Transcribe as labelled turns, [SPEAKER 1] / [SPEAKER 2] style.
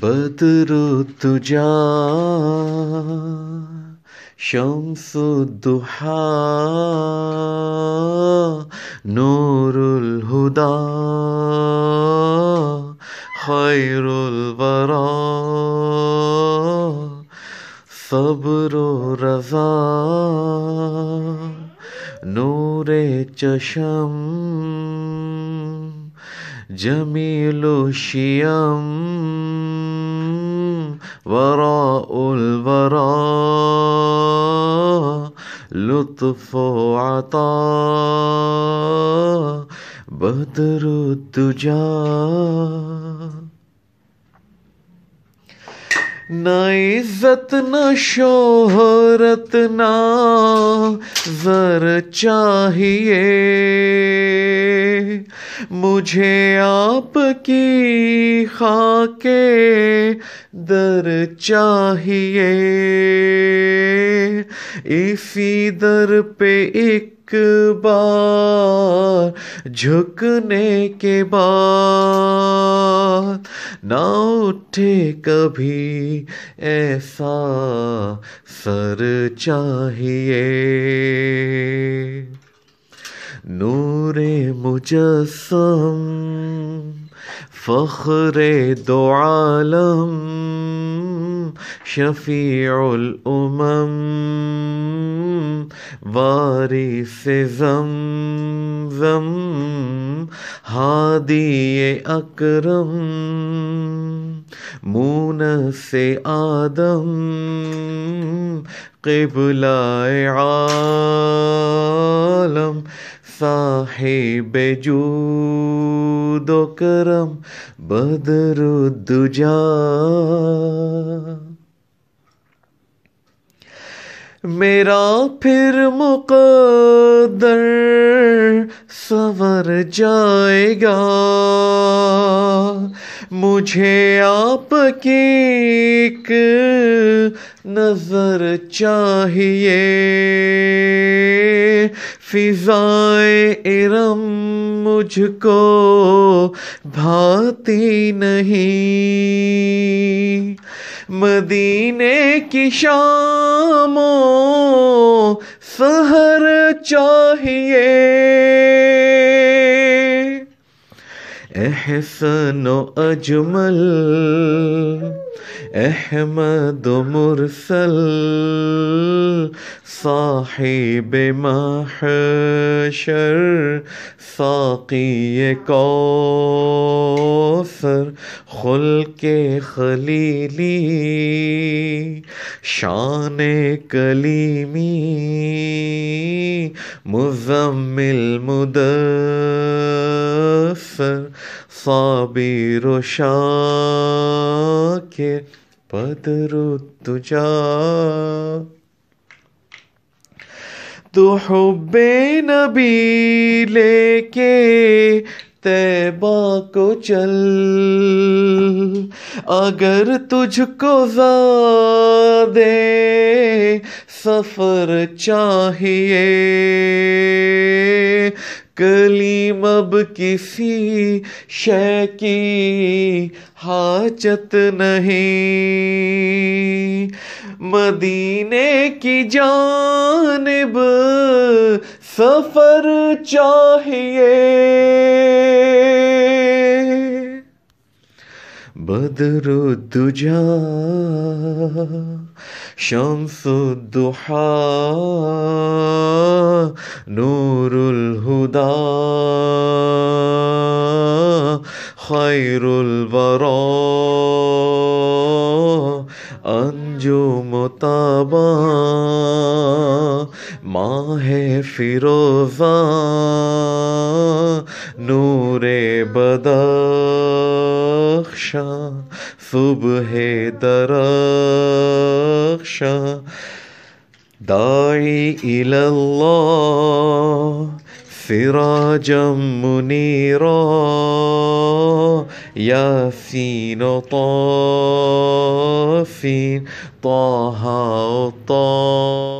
[SPEAKER 1] बदरु तुजा शम्सुद्दुहा नूरुल हुदा खैरुल वरा सब्र रजा नूरे चशम جميل الشيم وراء البراء لطف عطاء بدر الدجى نہ عزت نہ شوہرت نہ ذر چاہیے मुझे आपकी खाके दर चाहिए इसी दर पे एक बार झुकने के बाद ना उठे कभी ऐसा सर चाहिए नू نور مجسم فخر دو عالم شفيع الأمم وارث زمزم هادي أكرم مونس آدم قبلة عالم साहेब जूदो करम बदरुद्दुजा मेरा फिर मुकदर सवर जाएगा मुझे आपकी एक नज़र चाहिए फिजाए इरम मुझको भाती नहीं मदीने की शामो सहर चाहिए एहसन अजमल أحمد مرسل صاحب محشر ساقي كوثر خلق خليلي شان كليمي مزمل مدثر صابر شاكر पदरुत्तुजा तो हुब्बे नबी लेके तैबा को चल अगर तुझको दे सफर चाहिए कली अब किसी शय की हाजत नहीं मदीने की जानब सफ़र चाहिए بدر الدجى شمس الضحى نور الهدى خير البراء أنجم طابا ماه فيروزا نور بدخشان صبح درخشا داعي إلى الله سراجا منيرا ياسين طافين طه وطه